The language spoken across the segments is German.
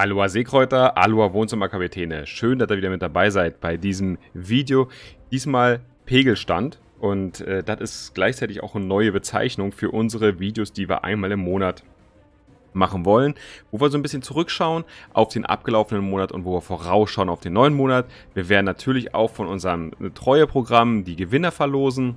Aloha Seekräuter, Aloha Wohnzimmer Kapitäne. Schön, dass ihr wieder mit dabei seid bei diesem Video. Diesmal Pegelstand und äh, das ist gleichzeitig auch eine neue Bezeichnung für unsere Videos, die wir einmal im Monat machen wollen, wo wir so ein bisschen zurückschauen auf den abgelaufenen Monat und wo wir vorausschauen auf den neuen Monat. Wir werden natürlich auch von unserem Treueprogramm die Gewinner verlosen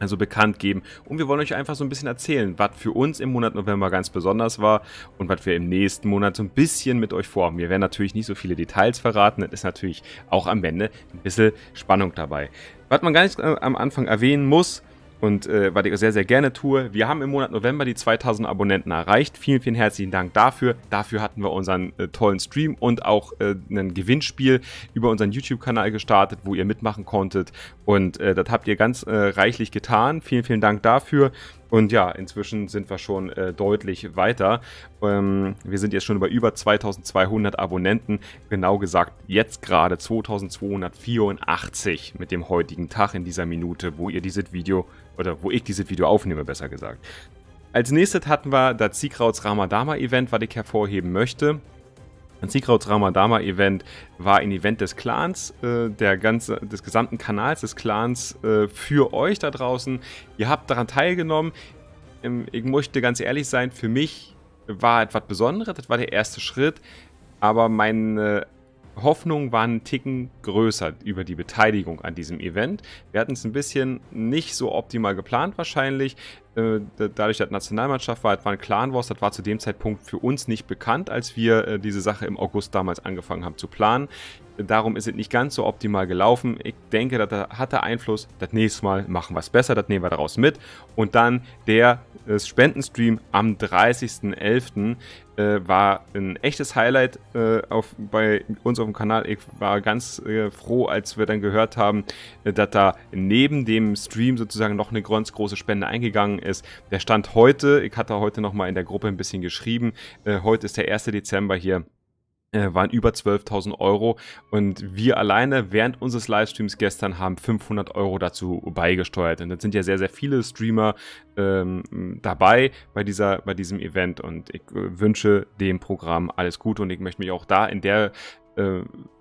also bekannt geben. Und wir wollen euch einfach so ein bisschen erzählen, was für uns im Monat November ganz besonders war und was wir im nächsten Monat so ein bisschen mit euch vorhaben. Wir werden natürlich nicht so viele Details verraten, das ist natürlich auch am Ende ein bisschen Spannung dabei. Was man gar nicht äh, am Anfang erwähnen muss, und äh, was ich sehr, sehr gerne tue. Wir haben im Monat November die 2000 Abonnenten erreicht. Vielen, vielen herzlichen Dank dafür. Dafür hatten wir unseren äh, tollen Stream und auch äh, ein Gewinnspiel über unseren YouTube-Kanal gestartet, wo ihr mitmachen konntet. Und äh, das habt ihr ganz äh, reichlich getan. Vielen, vielen Dank dafür. Und ja, inzwischen sind wir schon äh, deutlich weiter. Ähm, wir sind jetzt schon bei über 2200 Abonnenten. Genau gesagt, jetzt gerade 2284 mit dem heutigen Tag in dieser Minute, wo ihr dieses Video, oder wo ich dieses Video aufnehme, besser gesagt. Als nächstes hatten wir das Siegrauts Ramadama Event, was ich hervorheben möchte. Ein Antikrauts Ramadama Event war ein Event des Clans, äh, der ganze, des gesamten Kanals des Clans äh, für euch da draußen. Ihr habt daran teilgenommen. Ähm, ich möchte ganz ehrlich sein, für mich war etwas Besonderes. Das war der erste Schritt. Aber meine Hoffnungen waren einen Ticken größer über die Beteiligung an diesem Event. Wir hatten es ein bisschen nicht so optimal geplant wahrscheinlich. Äh, dadurch, dass Nationalmannschaft war, das war ein Clan Wars, das war zu dem Zeitpunkt für uns nicht bekannt, als wir äh, diese Sache im August damals angefangen haben zu planen. Darum ist es nicht ganz so optimal gelaufen. Ich denke, das hatte Einfluss. Das nächste Mal machen wir es besser, das nehmen wir daraus mit. Und dann der äh, Spendenstream am 30.11. Äh, war ein echtes Highlight äh, auf, bei uns auf dem Kanal. Ich war ganz äh, froh, als wir dann gehört haben, äh, dass da neben dem Stream sozusagen noch eine ganz große Spende eingegangen gegangen ist. Der Stand heute, ich hatte heute nochmal in der Gruppe ein bisschen geschrieben, äh, heute ist der 1. Dezember hier äh, waren über 12.000 Euro und wir alleine während unseres Livestreams gestern haben 500 Euro dazu beigesteuert und das sind ja sehr, sehr viele Streamer ähm, dabei bei, dieser, bei diesem Event und ich äh, wünsche dem Programm alles Gute und ich möchte mich auch da in der äh,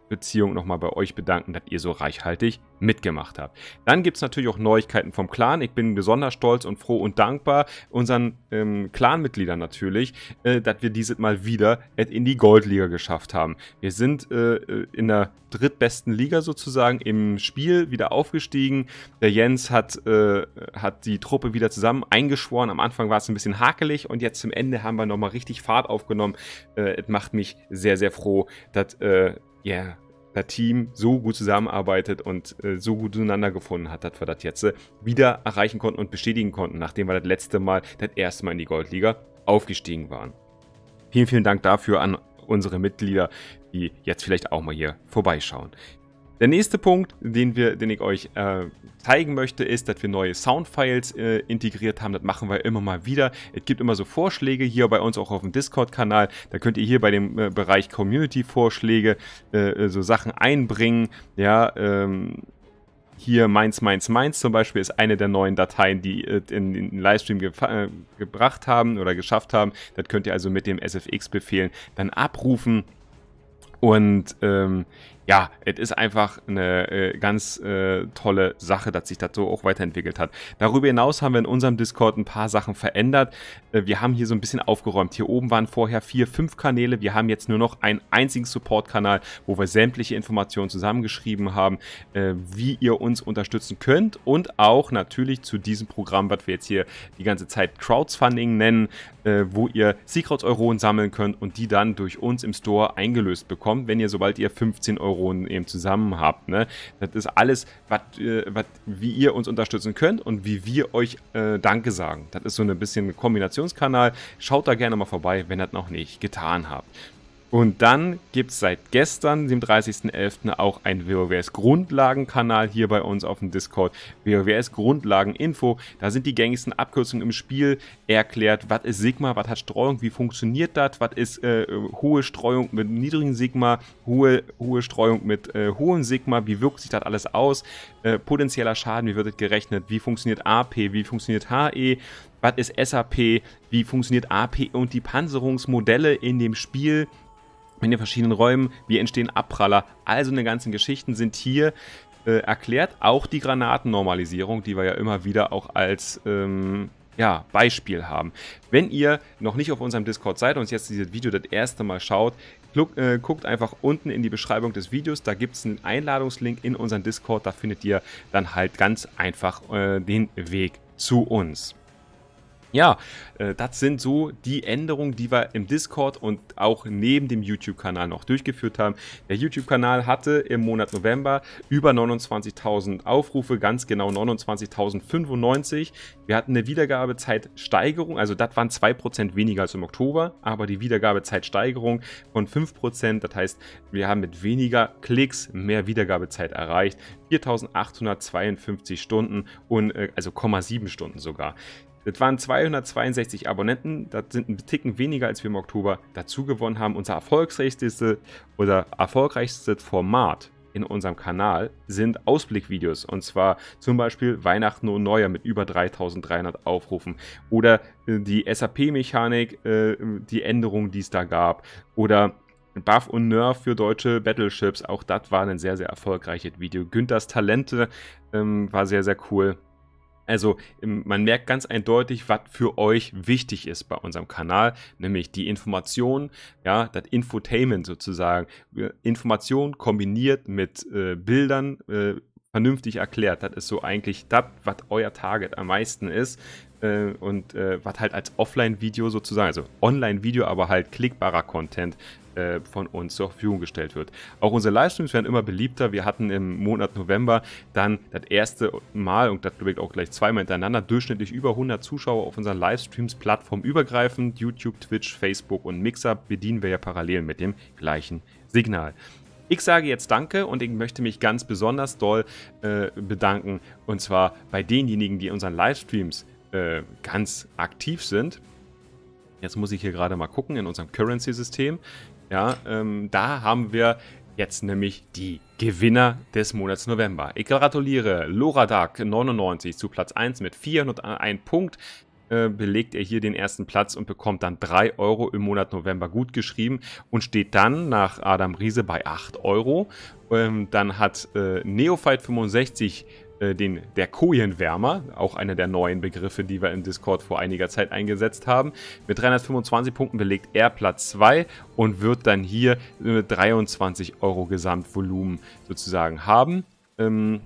Beziehung nochmal bei euch bedanken, dass ihr so reichhaltig mitgemacht habt. Dann gibt es natürlich auch Neuigkeiten vom Clan. Ich bin besonders stolz und froh und dankbar unseren ähm, Clan-Mitgliedern natürlich, äh, dass wir dieses Mal wieder in die Goldliga geschafft haben. Wir sind äh, äh, in der drittbesten Liga sozusagen im Spiel wieder aufgestiegen. Der Jens hat, äh, hat die Truppe wieder zusammen eingeschworen. Am Anfang war es ein bisschen hakelig und jetzt zum Ende haben wir nochmal richtig Fahrt aufgenommen. Äh, es macht mich sehr, sehr froh, dass äh, ja, das Team so gut zusammenarbeitet und äh, so gut zueinander gefunden hat, dass wir das jetzt äh, wieder erreichen konnten und bestätigen konnten, nachdem wir das letzte Mal, das erste Mal in die Goldliga aufgestiegen waren. Vielen, vielen Dank dafür an unsere Mitglieder, die jetzt vielleicht auch mal hier vorbeischauen. Der nächste Punkt, den, wir, den ich euch äh, zeigen möchte, ist, dass wir neue Soundfiles äh, integriert haben. Das machen wir immer mal wieder. Es gibt immer so Vorschläge hier bei uns auch auf dem Discord-Kanal. Da könnt ihr hier bei dem äh, Bereich Community-Vorschläge äh, äh, so Sachen einbringen. Ja, ähm, hier meins, meins, meins zum Beispiel ist eine der neuen Dateien, die äh, in den Livestream ge gebracht haben oder geschafft haben. Das könnt ihr also mit dem sfx befehl dann abrufen. Und ähm, ja, es ist einfach eine äh, ganz äh, tolle Sache, dass sich das so auch weiterentwickelt hat. Darüber hinaus haben wir in unserem Discord ein paar Sachen verändert. Äh, wir haben hier so ein bisschen aufgeräumt. Hier oben waren vorher vier, fünf Kanäle. Wir haben jetzt nur noch einen einzigen Support-Kanal, wo wir sämtliche Informationen zusammengeschrieben haben, äh, wie ihr uns unterstützen könnt und auch natürlich zu diesem Programm, was wir jetzt hier die ganze Zeit Crowdfunding nennen, äh, wo ihr Secrets Euronen sammeln könnt und die dann durch uns im Store eingelöst bekommt, wenn ihr, sobald ihr 15 Euronen eben zusammen habt. Ne? Das ist alles, wat, äh, wat, wie ihr uns unterstützen könnt und wie wir euch äh, Danke sagen. Das ist so ein bisschen ein Kombinationskanal. Schaut da gerne mal vorbei, wenn ihr das noch nicht getan habt. Und dann gibt es seit gestern, dem 30.11., auch einen wows grundlagen kanal hier bei uns auf dem Discord. WoWS-Grundlagen-Info. Da sind die gängigsten Abkürzungen im Spiel erklärt. Was ist Sigma? Was hat Streuung? Wie funktioniert das? Was ist äh, hohe Streuung mit niedrigem Sigma? Hohe, hohe Streuung mit äh, hohem Sigma? Wie wirkt sich das alles aus? Äh, potenzieller Schaden, wie wird das gerechnet? Wie funktioniert AP? Wie funktioniert HE? Was ist SAP? Wie funktioniert AP und die Panzerungsmodelle in dem Spiel? in den verschiedenen Räumen, wie entstehen Abpraller. Also eine ganzen Geschichten sind hier äh, erklärt. Auch die Granatennormalisierung, die wir ja immer wieder auch als ähm, ja, Beispiel haben. Wenn ihr noch nicht auf unserem Discord seid und jetzt dieses Video das erste Mal schaut, guckt, äh, guckt einfach unten in die Beschreibung des Videos. Da gibt es einen Einladungslink in unseren Discord. Da findet ihr dann halt ganz einfach äh, den Weg zu uns. Ja, äh, das sind so die Änderungen, die wir im Discord und auch neben dem YouTube-Kanal noch durchgeführt haben. Der YouTube-Kanal hatte im Monat November über 29.000 Aufrufe, ganz genau 29.095. Wir hatten eine Wiedergabezeitsteigerung, also das waren 2% weniger als im Oktober, aber die Wiedergabezeitsteigerung von 5%, das heißt, wir haben mit weniger Klicks mehr Wiedergabezeit erreicht. 4.852 Stunden und äh, also 0,7 Stunden sogar. Das waren 262 Abonnenten, das sind ein Ticken weniger, als wir im Oktober dazu gewonnen haben. Unser erfolgreichstes oder erfolgreichstes Format in unserem Kanal sind Ausblickvideos und zwar zum Beispiel Weihnachten und Neujahr mit über 3300 Aufrufen oder äh, die SAP-Mechanik, äh, die Änderungen, die es da gab oder Buff und Nerf für deutsche Battleships, auch das war ein sehr, sehr erfolgreiches Video. Günthers Talente ähm, war sehr, sehr cool. Also ähm, man merkt ganz eindeutig, was für euch wichtig ist bei unserem Kanal, nämlich die Information, ja, das Infotainment sozusagen. Information kombiniert mit äh, Bildern, äh, vernünftig erklärt. Das ist so eigentlich das, was euer Target am meisten ist äh, und äh, was halt als Offline-Video sozusagen, also Online-Video, aber halt klickbarer Content äh, von uns zur Verfügung gestellt wird. Auch unsere Livestreams werden immer beliebter. Wir hatten im Monat November dann das erste Mal und das bewegt auch gleich zweimal hintereinander durchschnittlich über 100 Zuschauer auf unseren Livestreams plattformübergreifend. YouTube, Twitch, Facebook und Mixer bedienen wir ja parallel mit dem gleichen Signal. Ich sage jetzt Danke und ich möchte mich ganz besonders doll äh, bedanken und zwar bei denjenigen, die in unseren Livestreams äh, ganz aktiv sind. Jetzt muss ich hier gerade mal gucken in unserem Currency-System. Ja, ähm, da haben wir jetzt nämlich die Gewinner des Monats November. Ich gratuliere Loradak 99 zu Platz 1 mit 401 Punkt. Äh, belegt er hier den ersten Platz und bekommt dann 3 Euro im Monat November gut geschrieben und steht dann nach Adam Riese bei 8 Euro. Ähm, dann hat äh, Neophyte 65 äh, den, der Kojenwärmer, auch einer der neuen Begriffe, die wir im Discord vor einiger Zeit eingesetzt haben. Mit 325 Punkten belegt er Platz 2 und wird dann hier 23 äh, Euro Gesamtvolumen sozusagen haben. Ähm,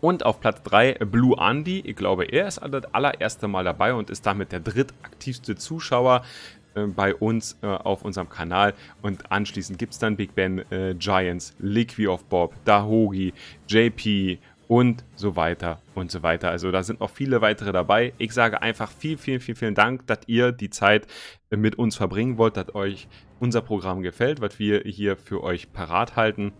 und auf Platz 3 Blue Andy. Ich glaube, er ist das allererste Mal dabei und ist damit der drittaktivste Zuschauer äh, bei uns äh, auf unserem Kanal. Und anschließend gibt es dann Big Ben äh, Giants, Liqui of Bob, Dahogi, JP, und so weiter und so weiter. Also da sind noch viele weitere dabei. Ich sage einfach vielen, vielen, vielen, vielen Dank, dass ihr die Zeit mit uns verbringen wollt, dass euch unser Programm gefällt, was wir hier für euch parat halten.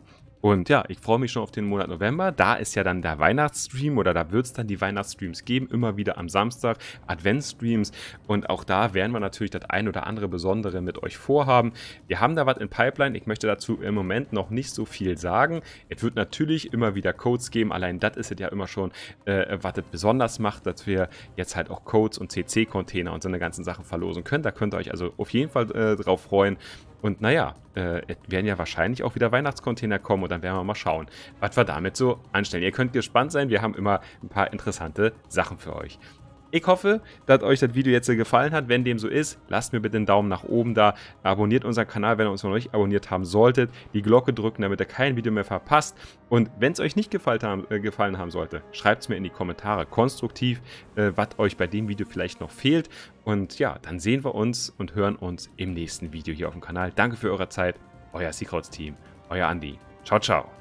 Und ja, ich freue mich schon auf den Monat November. Da ist ja dann der Weihnachtsstream oder da wird es dann die Weihnachtsstreams geben, immer wieder am Samstag, Adventsstreams. Und auch da werden wir natürlich das ein oder andere Besondere mit euch vorhaben. Wir haben da was in Pipeline. Ich möchte dazu im Moment noch nicht so viel sagen. Es wird natürlich immer wieder Codes geben. Allein das ist es ja immer schon, äh, was es besonders macht, dass wir jetzt halt auch Codes und CC-Container und so eine ganzen Sachen verlosen können. Da könnt ihr euch also auf jeden Fall äh, drauf freuen. Und naja, äh, werden ja wahrscheinlich auch wieder Weihnachtscontainer kommen und dann werden wir mal schauen, was wir damit so anstellen. Ihr könnt gespannt sein, wir haben immer ein paar interessante Sachen für euch. Ich hoffe, dass euch das Video jetzt gefallen hat. Wenn dem so ist, lasst mir bitte einen Daumen nach oben da. Abonniert unseren Kanal, wenn ihr uns noch nicht abonniert haben solltet. Die Glocke drücken, damit ihr kein Video mehr verpasst. Und wenn es euch nicht gefallen haben, äh, gefallen haben sollte, schreibt es mir in die Kommentare konstruktiv, äh, was euch bei dem Video vielleicht noch fehlt. Und ja, dann sehen wir uns und hören uns im nächsten Video hier auf dem Kanal. Danke für eure Zeit. Euer Seacrowds Team, euer Andi. Ciao, ciao.